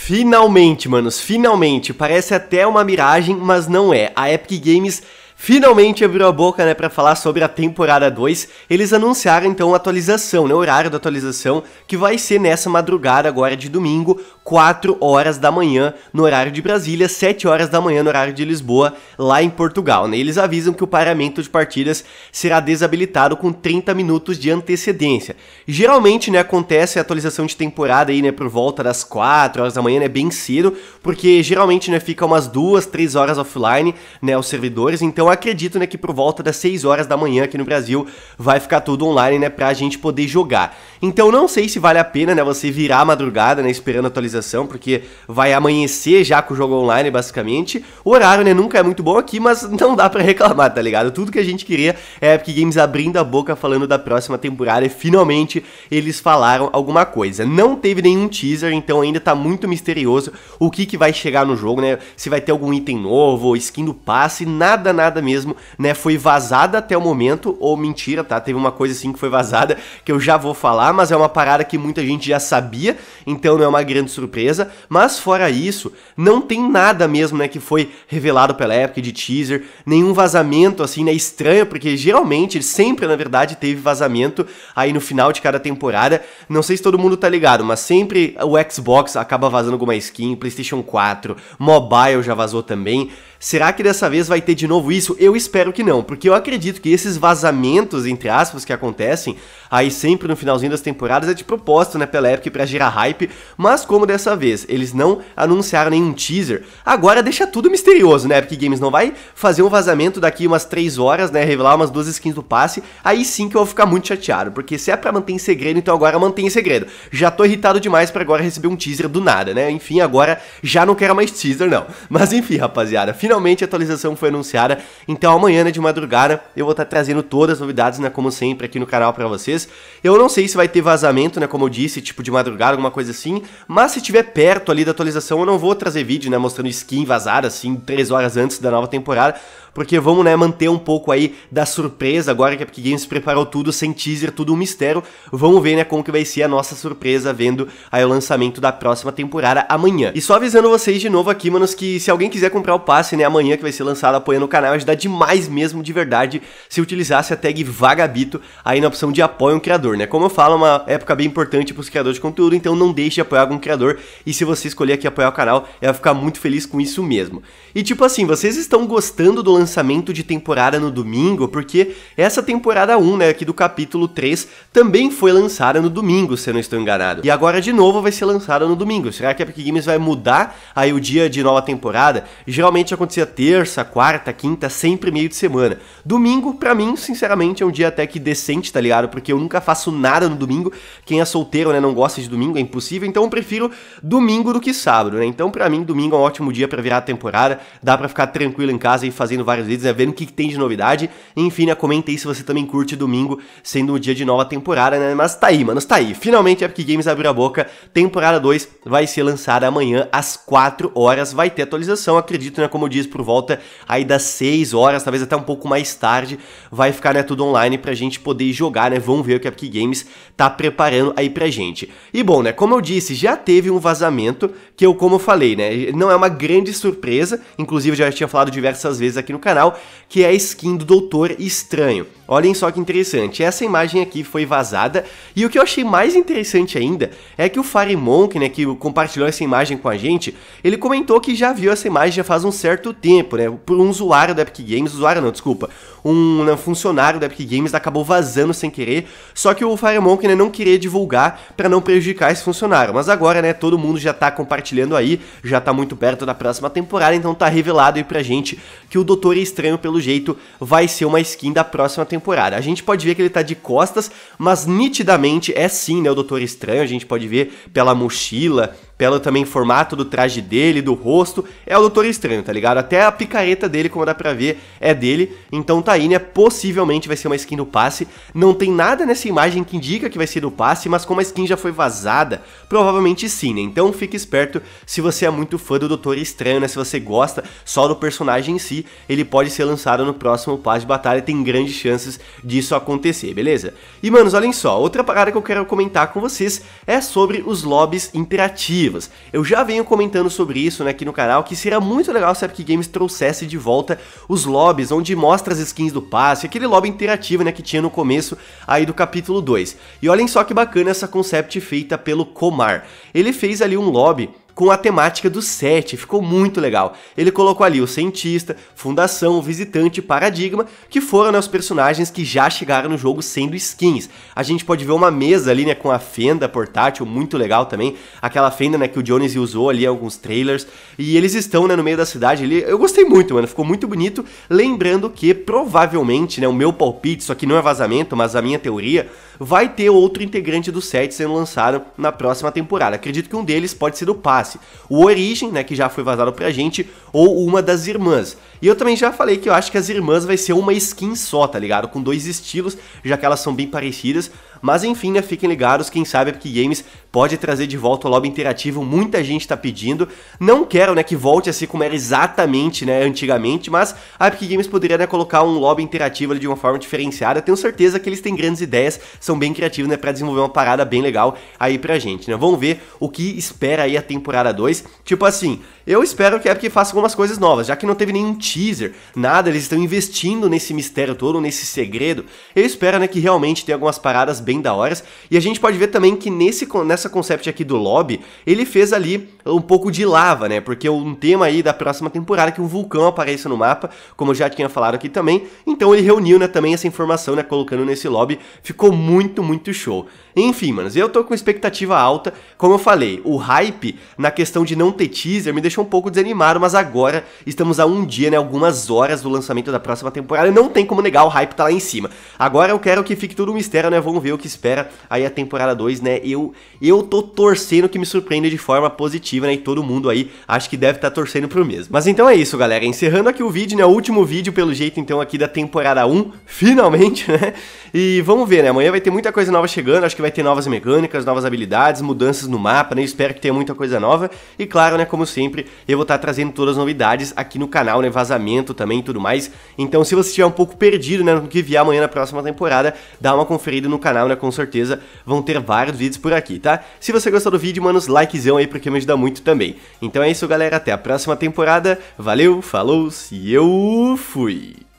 Finalmente, manos, finalmente. Parece até uma miragem, mas não é. A Epic Games finalmente abriu a boca, né, para falar sobre a temporada 2. Eles anunciaram então a atualização, né, o horário da atualização, que vai ser nessa madrugada agora de domingo, 4 horas da manhã no horário de Brasília, 7 horas da manhã no horário de Lisboa, lá em Portugal, né? Eles avisam que o paramento de partidas será desabilitado com 30 minutos de antecedência. Geralmente, né, acontece a atualização de temporada aí, né, por volta das 4 horas da manhã, né, bem cedo, porque geralmente, né, fica umas 2, 3 horas offline, né, os servidores, então acredito, né, que por volta das 6 horas da manhã aqui no Brasil vai ficar tudo online, né, pra gente poder jogar. Então não sei se vale a pena, né, você virar a madrugada, né, esperando a atualização, porque vai amanhecer já com o jogo online, basicamente. O horário, né, nunca é muito bom aqui, mas não dá para reclamar, tá ligado? Tudo que a gente queria é Epic Games abrindo a boca falando da próxima temporada e finalmente eles falaram alguma coisa. Não teve nenhum teaser, então ainda tá muito misterioso o que que vai chegar no jogo, né, se vai ter algum item novo, skin do passe, nada, nada mesmo, né? Foi vazada até o momento, ou mentira, tá? Teve uma coisa assim que foi vazada que eu já vou falar, mas é uma parada que muita gente já sabia, então não é uma grande surpresa. Mas fora isso, não tem nada mesmo, né, que foi revelado pela época de teaser, nenhum vazamento assim, né, estranho, porque geralmente, sempre na verdade, teve vazamento aí no final de cada temporada. Não sei se todo mundo tá ligado, mas sempre o Xbox acaba vazando alguma skin, PlayStation 4, mobile já vazou também. Será que dessa vez vai ter de novo isso? Eu espero que não, porque eu acredito que esses vazamentos, entre aspas, que acontecem aí sempre no finalzinho das temporadas é de propósito, né, pela época para gerar hype, mas como dessa vez eles não anunciaram nenhum teaser, agora deixa tudo misterioso, né, Epic Games não vai fazer um vazamento daqui umas 3 horas, né, revelar umas duas skins do passe, aí sim que eu vou ficar muito chateado, porque se é pra manter em segredo, então agora mantém em segredo. Já tô irritado demais para agora receber um teaser do nada, né, enfim, agora já não quero mais teaser não. Mas enfim, rapaziada, finalmente finalmente a atualização foi anunciada. Então amanhã né, de madrugada eu vou estar tá trazendo todas as novidades, né, como sempre aqui no canal para vocês. Eu não sei se vai ter vazamento, né, como eu disse, tipo de madrugada, alguma coisa assim, mas se tiver perto ali da atualização, eu não vou trazer vídeo, né, mostrando skin vazada assim 3 horas antes da nova temporada porque vamos, né, manter um pouco aí da surpresa agora que a Epic Games preparou tudo sem teaser, tudo um mistério. Vamos ver, né, como que vai ser a nossa surpresa vendo aí o lançamento da próxima temporada amanhã. E só avisando vocês de novo aqui, manos, que se alguém quiser comprar o passe, né, amanhã que vai ser lançado apoiando o canal, ajudar demais mesmo, de verdade, se utilizasse a tag Vagabito aí na opção de apoio um criador, né? Como eu falo, é uma época bem importante para os criadores de conteúdo, então não deixe de apoiar algum criador e se você escolher aqui apoiar o canal, eu vou ficar muito feliz com isso mesmo. E tipo assim, vocês estão gostando do lançamento lançamento de temporada no domingo, porque essa temporada 1, né, aqui do capítulo 3, também foi lançada no domingo, se eu não estou enganado. E agora de novo vai ser lançada no domingo. Será que a Epic Games vai mudar aí o dia de nova temporada? Geralmente acontecia terça, quarta, quinta, sempre meio de semana. Domingo, para mim, sinceramente, é um dia até que decente, tá ligado? Porque eu nunca faço nada no domingo. Quem é solteiro, né, não gosta de domingo, é impossível. Então eu prefiro domingo do que sábado, né? Então para mim, domingo é um ótimo dia para virar a temporada. Dá para ficar tranquilo em casa e fazendo várias vários vídeos, né, vendo o que, que tem de novidade. Enfim, né, comenta aí se você também curte domingo, sendo o dia de nova temporada, né? Mas tá aí, mano, tá aí. Finalmente a Epic Games abriu a boca. Temporada 2 vai ser lançada amanhã às 4 horas. Vai ter atualização, acredito, né? Como eu disse, por volta aí das 6 horas, talvez até um pouco mais tarde. Vai ficar, né, tudo online pra gente poder jogar, né? Vamos ver o que a Epic Games tá preparando aí pra gente. E bom, né? Como eu disse, já teve um vazamento que eu, como eu falei, né? Não é uma grande surpresa. Inclusive, eu já tinha falado diversas vezes aqui no canal, que é a skin do Doutor Estranho. Olhem só que interessante, essa imagem aqui foi vazada, e o que eu achei mais interessante ainda é que o Fire Monk, né, que compartilhou essa imagem com a gente, ele comentou que já viu essa imagem já faz um certo tempo, né, por um usuário da Epic Games, usuário não, desculpa, um, né, funcionário da Epic Games acabou vazando sem querer, só que o Fire Monk né, não queria divulgar para não prejudicar esse funcionário, mas agora, né, todo mundo já tá compartilhando aí, já tá muito perto da próxima temporada, então tá revelado aí pra gente que o Doutor Doutor Estranho, pelo jeito, vai ser uma skin da próxima temporada. A gente pode ver que ele tá de costas, mas nitidamente é sim, né, o Doutor Estranho. A gente pode ver pela mochila, pelo também formato do traje dele, do rosto, é o Doutor Estranho, tá ligado? Até a picareta dele, como dá pra ver, é dele. Então tá aí, né? Possivelmente vai ser uma skin do passe. Não tem nada nessa imagem que indica que vai ser do passe, mas como a skin já foi vazada, provavelmente sim, né? Então fique esperto se você é muito fã do Doutor Estranho, né? Se você gosta só do personagem em si, ele pode ser lançado no próximo passe de batalha, tem grandes chances disso acontecer, beleza? E manos, olhem só, outra parada que eu quero comentar com vocês é sobre os lobbies interativos exclusivas. Eu já venho comentando sobre isso né, aqui no canal, que seria muito legal se a Epic Games trouxesse de volta os lobbies, onde mostra as skins do passe, aquele lobby interativo né, que tinha no começo aí do capítulo 2. E olhem só que bacana essa concept feita pelo Comar. Ele fez ali um lobby com a temática do set, ficou muito legal. Ele colocou ali o cientista, fundação, visitante e paradigma, que foram né, os personagens que já chegaram no jogo sendo skins. A gente pode ver uma mesa ali né, com a fenda portátil, muito legal também, aquela fenda né, que o Jones usou ali em alguns trailers, e eles estão né, no meio da cidade ali. Eu gostei muito, mano, ficou muito bonito, lembrando que provavelmente né, o meu palpite, isso aqui não é vazamento, mas a minha teoria, vai ter outro integrante do set sendo lançado na próxima temporada. Acredito que um deles pode ser o passe, o Origem, né, que já foi vazado pra gente, ou uma das irmãs. E eu também já falei que eu acho que as irmãs vai ser uma skin só, tá ligado? Com dois estilos, já que elas são bem parecidas, mas enfim, né, fiquem ligados, quem sabe a Epic Games pode trazer de volta o lobby interativo, muita gente tá pedindo. Não quero, né, que volte a ser como era exatamente, né, antigamente, mas a Epic Games poderia, né, colocar um lobby interativo ali de uma forma diferenciada. tenho certeza que eles têm grandes ideias, são bem criativos, né, para desenvolver uma parada bem legal aí pra gente, né? Vamos ver o que espera aí a temporada 2. Tipo assim, eu espero que a Epic faça algumas coisas novas, já que não teve nenhum teaser, nada, eles estão investindo nesse mistério todo, nesse segredo. Eu espero, né, que realmente tenha algumas paradas bem bem da horas. E a gente pode ver também que nesse, nessa concept aqui do lobby, ele fez ali um pouco de lava, né? Porque é um tema aí da próxima temporada é que um vulcão apareça no mapa, como eu já tinha falado aqui também. Então ele reuniu, né, também essa informação, né, colocando nesse lobby. Ficou muito, muito show. Enfim, manos, eu tô com expectativa alta. Como eu falei, o hype na questão de não ter teaser me deixou um pouco desanimado, mas agora estamos a um dia, né, algumas horas do lançamento da próxima temporada. Não tem como negar, o hype tá lá em cima. Agora eu quero que fique tudo um mistério, né? Vamos ver o que que espera aí a temporada 2, né? Eu, eu tô torcendo que me surpreenda de forma positiva, né? E todo mundo aí acho que deve estar tá torcendo pro mesmo. Mas então é isso, galera. Encerrando aqui o vídeo, né? O último vídeo, pelo jeito, então, aqui da temporada 1, finalmente, né? E vamos ver, né? Amanhã vai ter muita coisa nova chegando, acho que vai ter novas mecânicas, novas habilidades, mudanças no mapa, né? Eu espero que tenha muita coisa nova. E claro, né, como sempre, eu vou estar tá trazendo todas as novidades aqui no canal, né? Vazamento também e tudo mais. Então, se você estiver um pouco perdido, né, no que vier amanhã na próxima temporada, dá uma conferida no canal com certeza vão ter vários vídeos por aqui, tá? Se você gostou do vídeo, manda os likezão aí porque me ajuda muito também. Então é isso, galera. Até a próxima temporada. Valeu, falou e eu fui!